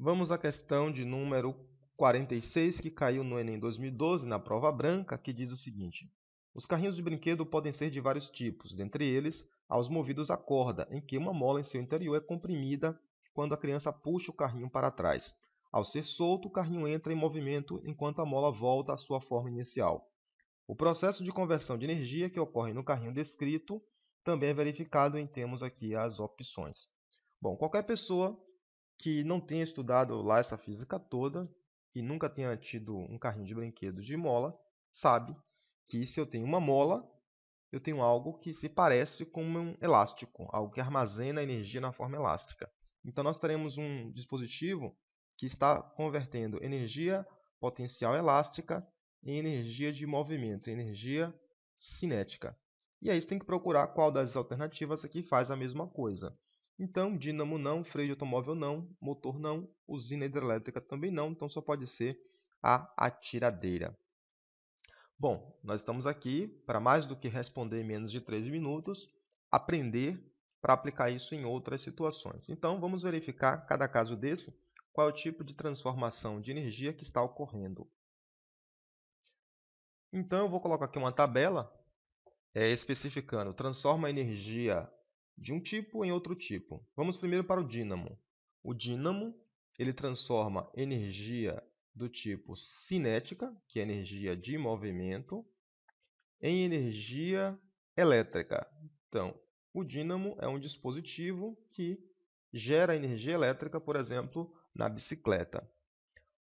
Vamos à questão de número 46, que caiu no Enem 2012, na prova branca, que diz o seguinte: Os carrinhos de brinquedo podem ser de vários tipos, dentre eles, aos movidos à corda, em que uma mola em seu interior é comprimida quando a criança puxa o carrinho para trás. Ao ser solto, o carrinho entra em movimento enquanto a mola volta à sua forma inicial. O processo de conversão de energia que ocorre no carrinho descrito também é verificado em termos aqui as opções. Bom, qualquer pessoa que não tenha estudado lá essa física toda e nunca tenha tido um carrinho de brinquedo de mola, sabe que se eu tenho uma mola, eu tenho algo que se parece com um elástico, algo que armazena energia na forma elástica. Então nós teremos um dispositivo que está convertendo energia potencial elástica em energia de movimento, energia cinética. E aí você tem que procurar qual das alternativas aqui faz a mesma coisa. Então, dínamo não, freio de automóvel não, motor não, usina hidrelétrica também não, então só pode ser a atiradeira. Bom, nós estamos aqui para mais do que responder em menos de 3 minutos, aprender para aplicar isso em outras situações. Então, vamos verificar cada caso desse, qual é o tipo de transformação de energia que está ocorrendo. Então, eu vou colocar aqui uma tabela é, especificando transforma a energia de um tipo em outro tipo. Vamos primeiro para o dínamo. O dínamo ele transforma energia do tipo cinética, que é energia de movimento, em energia elétrica. Então, o dínamo é um dispositivo que gera energia elétrica, por exemplo, na bicicleta.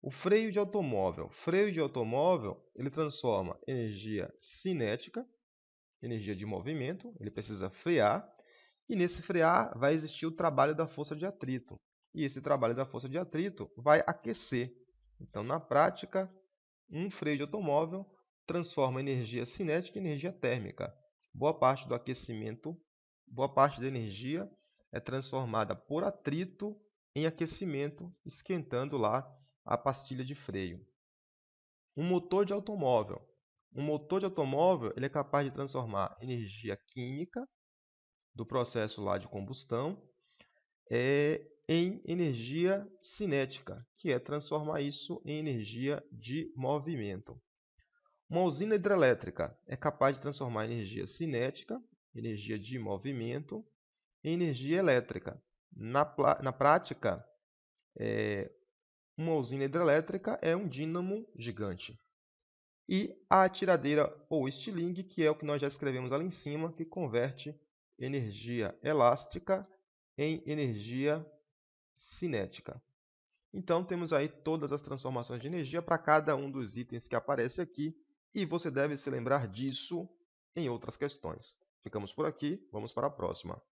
O freio de automóvel. Freio de automóvel, ele transforma energia cinética, energia de movimento, ele precisa frear, e nesse frear vai existir o trabalho da força de atrito. E esse trabalho da força de atrito vai aquecer. Então, na prática, um freio de automóvel transforma energia cinética em energia térmica. Boa parte do aquecimento, boa parte da energia é transformada por atrito em aquecimento, esquentando lá a pastilha de freio. Um motor de automóvel. Um motor de automóvel ele é capaz de transformar energia química, do processo lá de combustão é, em energia cinética, que é transformar isso em energia de movimento. Uma usina hidrelétrica é capaz de transformar energia cinética, energia de movimento, em energia elétrica. Na, na prática, é, uma usina hidrelétrica é um dínamo gigante. E a tiradeira ou estilingue, que é o que nós já escrevemos ali em cima, que converte energia elástica em energia cinética. Então, temos aí todas as transformações de energia para cada um dos itens que aparece aqui, e você deve se lembrar disso em outras questões. Ficamos por aqui, vamos para a próxima.